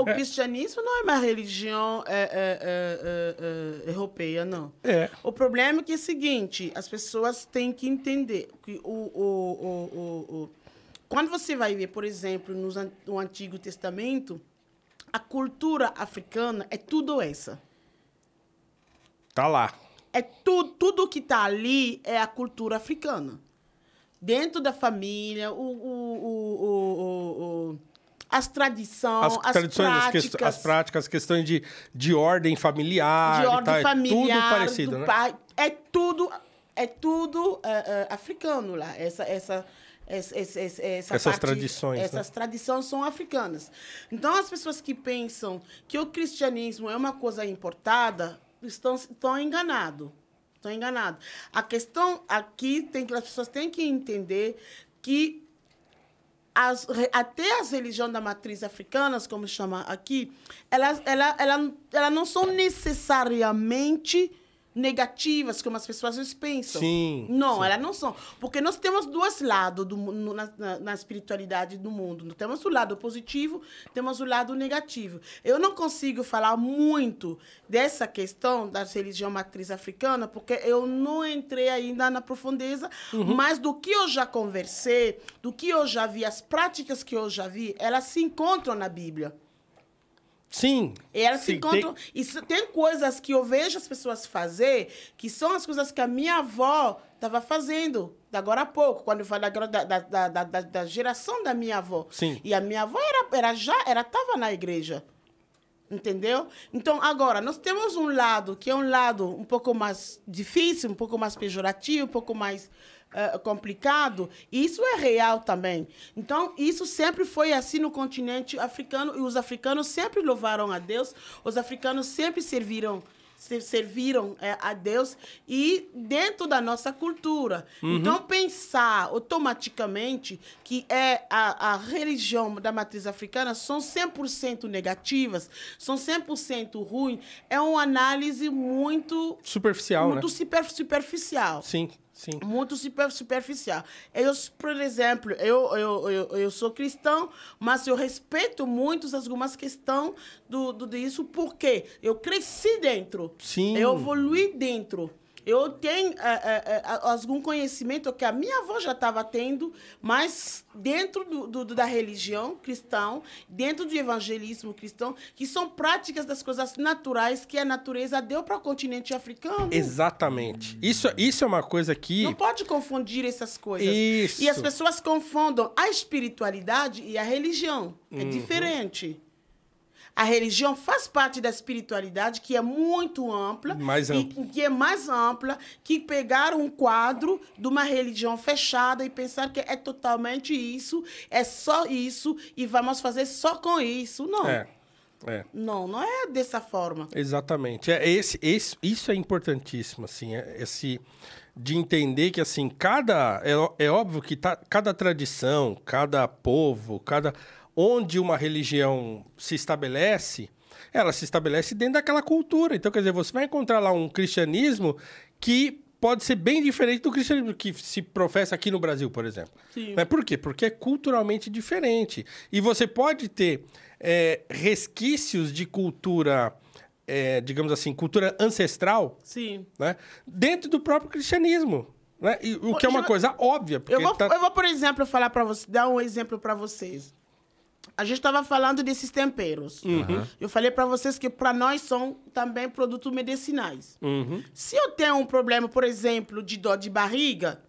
O é. cristianismo não é uma religião é é, é, é, é, europeia, não. O problema é que é o seguinte, as pessoas têm que entender que o, o, o, o quando você vai ver, por exemplo, no Antigo Testamento, a cultura africana é tudo essa. Tá lá. É tu, tudo que tá ali é a cultura africana. Dentro da família, o, o, o, o as tradições, as, as tradições, práticas. As, as, práticas, questões de, de ordem familiar. De ordem tá, familiar. É tudo parecido, né? Pai, é tudo, é tudo uh, uh, africano lá. Essa, essa, essa, essa, essa essas parte, tradições. Né? Essas né? tradições são africanas. Então, as pessoas que pensam que o cristianismo é uma coisa importada estão, estão enganados. Estão enganados. A questão aqui tem que as pessoas têm que entender que as, até as religiões da matriz africanas, como chama aqui, elas, ela, ela, ela não são necessariamente negativas que umas pessoas pensam. Sim. Não, sim. elas não são. Porque nós temos dois lados do, no, na, na, espiritualidade do mundo. temos o lado positivo, temos o lado negativo. Eu não consigo falar muito dessa questão da religião matriz africana, porque eu não entrei ainda na profundeza, uhum. mas do que eu já conversei, do que eu já vi, as práticas que eu já vi, elas se encontram na Bíblia. Sim. Elas sim, se encontram. Tem... Isso, tem coisas que eu vejo as pessoas fazer que são as coisas que a minha avó estava fazendo agora há pouco, quando eu falei da, da, da, da, geração da minha avó. Sim. E a minha avó era, era já, era estava na igreja. Entendeu? Então, agora, nós temos um lado que é um lado um pouco mais difícil, um pouco mais pejorativo, um pouco mais eh, complicado, isso é real também. Então, isso sempre foi assim no continente africano e os africanos sempre louvaram a Deus, os africanos sempre serviram serviram é, a Deus e dentro da nossa cultura. Uhum. Então, pensar automaticamente que é a, a religião da matriz africana são 100% negativas, são 100% ruins, é uma análise muito... Superficial, né? muito né? Super, superficial. Sim. Sim. Muito superficial. Eu, por exemplo, eu, eu, eu, eu sou cristão, mas eu respeito muito algumas questões do, do, disso, porque eu cresci dentro. Sim. Eu evolui dentro. Eu tenho é, é, é algum conhecimento que a minha avó já estava tendo, mas dentro do, do, da religião cristã, dentro do evangelismo cristão, que são práticas das coisas naturais que a natureza deu para o continente africano. Exatamente. Isso, isso é uma coisa que. Não pode confundir essas coisas. Isso. E as pessoas confundam a espiritualidade e a religião. É uhum. diferente. A religião faz parte da espiritualidade, que é muito ampla. Mais ampla. E, que é mais ampla, que pegar um quadro de uma religião fechada e pensar que é totalmente isso, é só isso, e vamos fazer só com isso. Não. É. É. Não, não é dessa forma. Exatamente. É esse, esse, isso é importantíssimo, assim, é, esse de entender que assim cada é, é óbvio que tá, cada tradição, cada povo, cada onde uma religião se estabelece, ela se estabelece dentro daquela cultura. Então, quer dizer, você vai encontrar lá um cristianismo que pode ser bem diferente do cristianismo que se professa aqui no Brasil, por exemplo. Sim. Mas né? por quê? Porque é culturalmente diferente. E você pode ter é, resquícios de cultura. É, digamos assim, cultura ancestral, Sim. Né? dentro do próprio cristianismo. Né? E, o que eu é uma coisa óbvia. Eu vou, tá... eu vou, por exemplo, falar para você, dar um exemplo para vocês a gente estava falando desses temperos. Uhum. Tá? Eu falei para vocês que para nós são também produtos medicinais. Uhum. Se eu tenho um problema, por exemplo, de dor de barriga,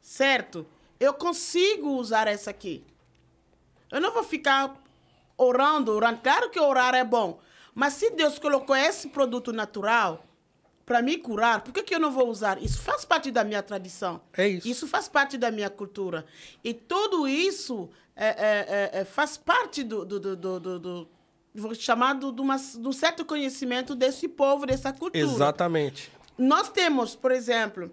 certo? Eu consigo usar essa aqui. Eu não vou ficar orando, orando. Claro que orar é bom. Mas se Deus colocou esse produto natural, para me curar, por que, que eu não vou usar? Isso faz parte da minha tradição. É isso. Isso faz parte da minha cultura. E tudo isso é, é, é, é faz parte do, do, do, do, do vou chamar de, de um certo conhecimento desse povo, dessa cultura. Exatamente. Nós temos, por exemplo,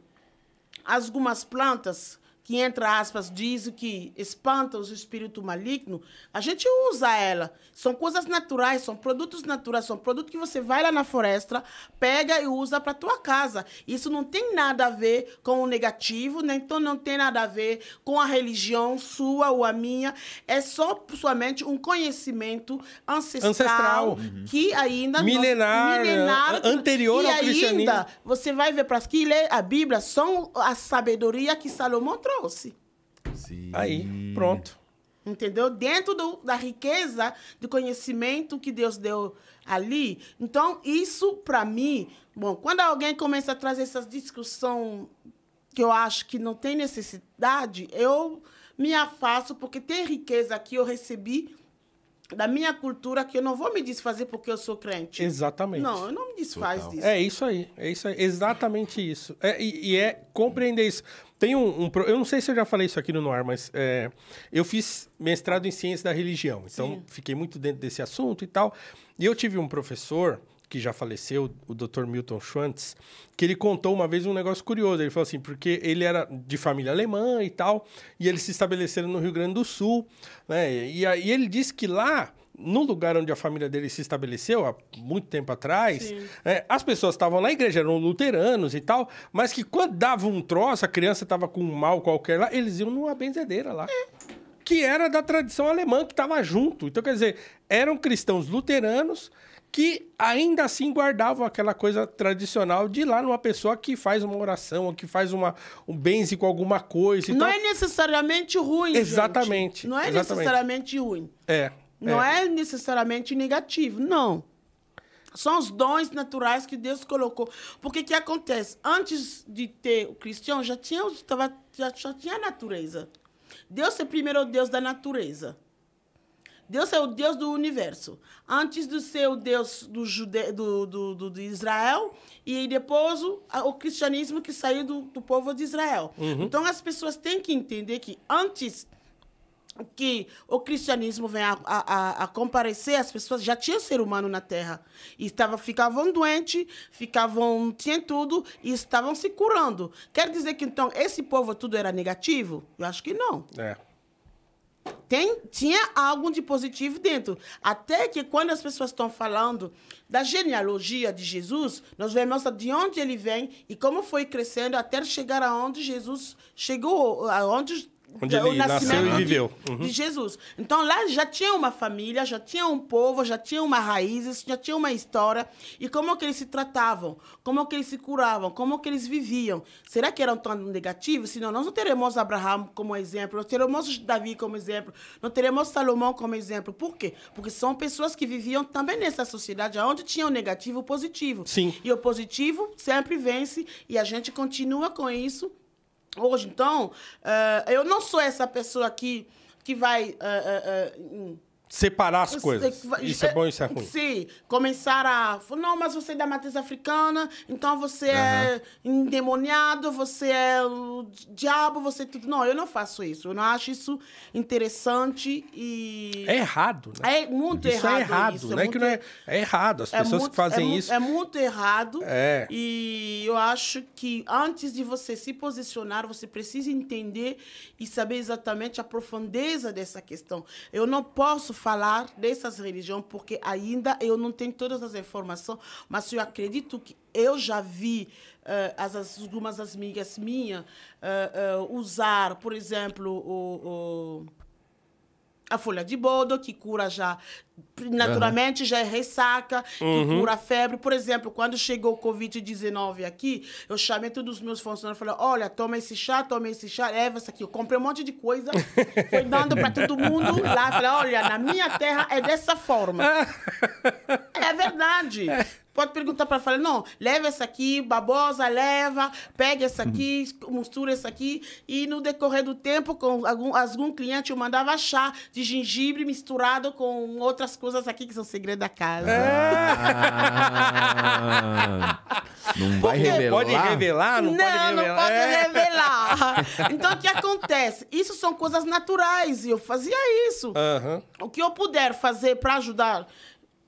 algumas plantas que, entre aspas, diz que espanta os espíritos malignos, a gente usa ela. São coisas naturais, são produtos naturais, são produtos que você vai lá na floresta, pega e usa para tua casa. Isso não tem nada a ver com o negativo, né? então não tem nada a ver com a religião sua ou a minha. É só somente um conhecimento ancestral, ancestral. Uhum. que ainda... Milenar, milenar anterior ao cristianismo. ainda, você vai ver para que ler a Bíblia são a sabedoria que Salomão trouxe trouxe. Sim. Aí, pronto. Entendeu? Dentro do, da riqueza de conhecimento que Deus deu ali. Então, isso, para mim, bom, quando alguém começa a trazer essa discussão que eu acho que não tem necessidade, eu me afasto, porque tem riqueza que eu recebi da minha cultura que eu não vou me desfazer porque eu sou crente. Exatamente. Não, eu não me desfaz Total. disso. É isso aí, é isso aí, exatamente isso. É, e, e, é compreender isso. Tem um, um, Eu não sei se eu já falei isso aqui no Noir, mas é, eu fiz mestrado em ciência da religião, então Sim. fiquei muito dentro desse assunto e tal. E eu tive um professor que já faleceu, o Dr. Milton Schwantz, que ele contou uma vez um negócio curioso. Ele falou assim, porque ele era de família alemã e tal, e eles se estabeleceram no Rio Grande do Sul, né? E aí ele disse que lá no lugar onde a família dele se estabeleceu há muito tempo atrás, é, as pessoas estavam na igreja, eram luteranos e tal, mas que quando dava um troço, a criança estava com um mal qualquer lá, eles iam numa benzedeira lá. É. Que era da tradição alemã, que estava junto. Então, quer dizer, eram cristãos luteranos que ainda assim guardavam aquela coisa tradicional de ir lá numa pessoa que faz uma oração, que faz uma, um benze com alguma coisa. Não então... é necessariamente ruim, Exatamente. Gente. Não é exatamente. necessariamente ruim. É. Não é. é necessariamente negativo, não. São os dons naturais que Deus colocou. Porque que acontece? Antes de ter o cristão, já tinha, já, já tinha a natureza. Deus é primeiro Deus da natureza. Deus é o Deus do universo. Antes de ser o Deus do, jude... do, do, do de Israel, e depois o, o cristianismo que saiu do, do povo de Israel. Uhum. Então as pessoas têm que entender que antes que o cristianismo venha a, a, a, comparecer, as pessoas já tinham ser humano na Terra. E estava, ficavam doentes, ficavam, tinha tudo, e estavam se curando. Quer dizer que, então, esse povo tudo era negativo? Eu acho que não. É tem, tinha algo de positivo dentro. Até que quando as pessoas estão falando da genealogia de Jesus, nós vemos de onde ele vem e como foi crescendo até chegar aonde Jesus chegou, aonde onde é ele nasceu e viveu. Uhum. De, Jesus. Então lá já tinha uma família, já tinha um povo, já tinha uma raízes, já tinha uma história. E como que eles se tratavam? Como que eles se curavam? Como que eles viviam? Será que eram tão negativos? Senão nós não teremos Abraão como exemplo, não teremos Davi como exemplo, não teremos Salomão como exemplo. Por quê? Porque são pessoas que viviam também nessa sociedade onde tinha o negativo e o positivo. Sim. E o positivo sempre vence e a gente continua com isso Hoje, então, uh, eu não sou essa pessoa aqui que vai. Uh, uh, separar as coisas. Isso é bom, isso é, é ruim. Sim, começar a. Não, mas você é da matriz africana, então você uhum. é endemoniado, você é o diabo, você é tudo. Não, eu não faço isso. Eu não acho isso interessante e. É errado, né? É muito isso errado. É errado, isso. Não né? é, que não é, é errado. As é pessoas muito, que fazem é isso. É muito errado. É. E eu acho que antes de você se posicionar, você precisa entender e saber exatamente a profundeza dessa questão. Eu não posso falar dessas religiões, porque ainda eu não tenho todas as informações, mas eu acredito que eu já vi uh, as, algumas amigas minhas uh, uh, usar, por exemplo, o, o a folha de boldo, que cura já, naturalmente, uhum. já é ressaca, uhum. que cura febre. Por exemplo, quando chegou o Covid-19 aqui, eu chamei todos os meus funcionários e falei: olha, toma esse chá, toma esse chá, leva é, isso aqui. Eu comprei um monte de coisa, foi dando para todo mundo lá. Falei: olha, na minha terra é dessa forma. É verdade. É. Pode perguntar para falar, não, leva essa aqui, babosa, leva, pega essa uhum. aqui, mistura essa aqui. E no decorrer do tempo, com algum, algum cliente eu mandava chá de gengibre misturado com outras coisas aqui que são segredo da casa. Ah. não vai Porque revelar? Pode revelar? Não, não pode revelar. Não pode é. revelar. Então, o que acontece? Isso são coisas naturais e eu fazia isso. Uhum. O que eu puder fazer para ajudar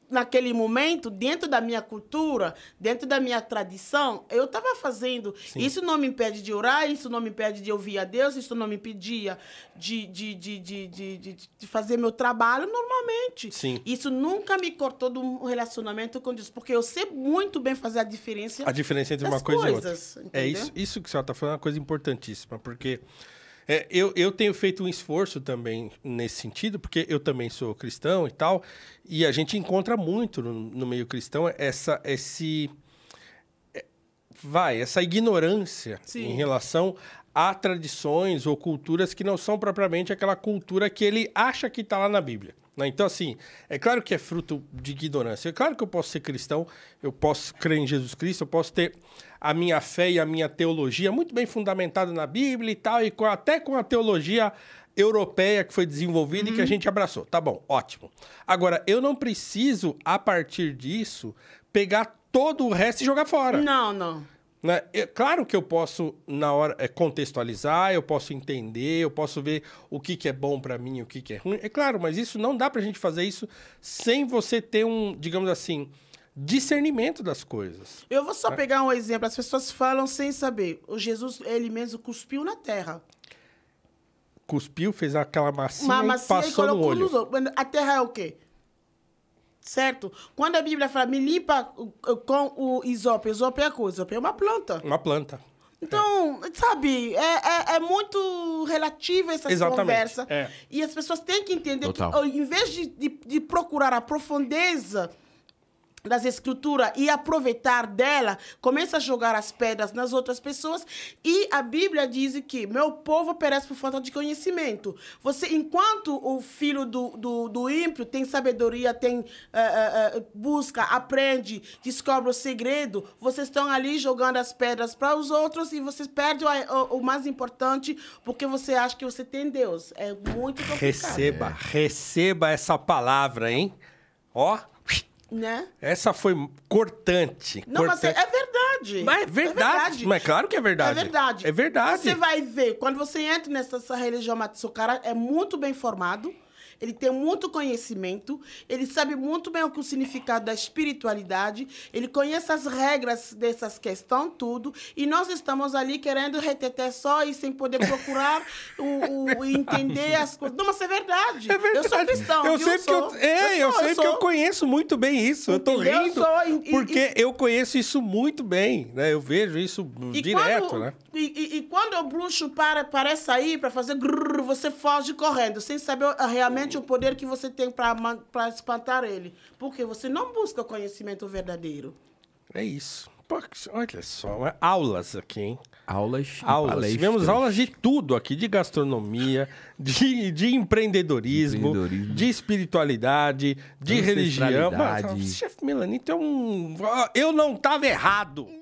naquele momento, dentro da minha cultura, dentro da minha tradição, eu estava fazendo. Sim. Isso não me impede de orar, isso não me impede de ouvir a Deus, isso não me impedia de, de, de, de, de, de fazer meu trabalho normalmente. Sim. Isso nunca me cortou do relacionamento com Deus, porque eu sei muito bem fazer a diferença. A diferença entre uma coisa coisas, e outra. É entendeu? É isso, isso que a senhora está falando é uma coisa importantíssima, porque é, eu, eu tenho feito um esforço também nesse sentido, porque eu também sou cristão e tal, e a gente encontra muito no, no meio cristão essa, esse é, vai, essa ignorância Sim. em relação há tradições ou culturas que não são propriamente aquela cultura que ele acha que está lá na Bíblia. Né? Então, assim, é claro que é fruto de ignorância. É claro que eu posso ser cristão, eu posso crer em Jesus Cristo, eu posso ter a minha fé e a minha teologia muito bem fundamentada na Bíblia e tal, e com, até com a teologia europeia que foi desenvolvida uhum. e que a uhum. gente abraçou. Tá bom, ótimo. Agora, eu não preciso, a partir disso, pegar todo o resto e jogar fora. Não, não. Né? É claro que eu posso, na hora, é, contextualizar, eu posso entender, eu posso ver o que, que é bom para mim, o que, que é ruim. É claro, mas isso não dá para a gente fazer isso sem você ter um, digamos assim, discernimento das coisas. Eu vou só né? pegar um exemplo. As pessoas falam sem saber. O Jesus, ele mesmo cuspiu na terra cuspiu, fez aquela massinha, Uma massinha e passou e no olho. No a terra é o quê? certo? Quando a Bíblia fala, me limpa uh, uh, com o isopo, isopo é a coisa, isopo é uma planta. Uma planta. Então, é. sabe, é, é, é, muito relativa essa Exatamente. conversa. É. E as pessoas têm que entender Total. que, em vez de, de, de procurar a profundeza das escrituras e aproveitar dela, começa a jogar as pedras nas outras pessoas. E a Bíblia diz que meu povo perece por falta de conhecimento. Você, enquanto o filho do, do, do ímpio tem sabedoria, tem uh, uh, busca, aprende, descobre o segredo, vocês estão ali jogando as pedras para os outros e vocês perdem o, o, o, mais importante porque você acha que você tem Deus. É muito complicado. Receba, é. receba essa palavra, hein? Ó. Né? Essa foi cortante. Não, é, cortante. É mas é, é verdade. Mas é verdade. é verdade. Mas claro que é verdade. É verdade. É verdade. Você vai ver, quando você entra nessa religião Matsucara, é muito bem formado ele tem muito conhecimento, ele sabe muito bem o que o significado da espiritualidade, ele conhece as regras dessas questões, tudo, e nós estamos ali querendo reteter só e sem poder procurar o, o entender as coisas. Não, mas é verdade. É verdade. Eu sou cristão. Eu sei que eu, é, eu, sou, eu sei eu que eu conheço muito bem isso. Entendeu? Eu tô rindo eu sou, porque e, eu conheço isso muito bem, né? Eu vejo isso direto, quando, né? E, e, e, quando o bruxo para, parece sair para fazer grrr, você foge correndo, sem saber realmente somente o poder que você tem para espantar ele. Porque você não busca conhecimento verdadeiro. É isso. olha só, é aulas aqui, hein? Aulas, aulas. Tivemos aulas de tudo aqui, de gastronomia, de, de empreendedorismo, empreendedorismo, de espiritualidade, de religião. Mas, chefe Melanito é um... Eu não tava errado.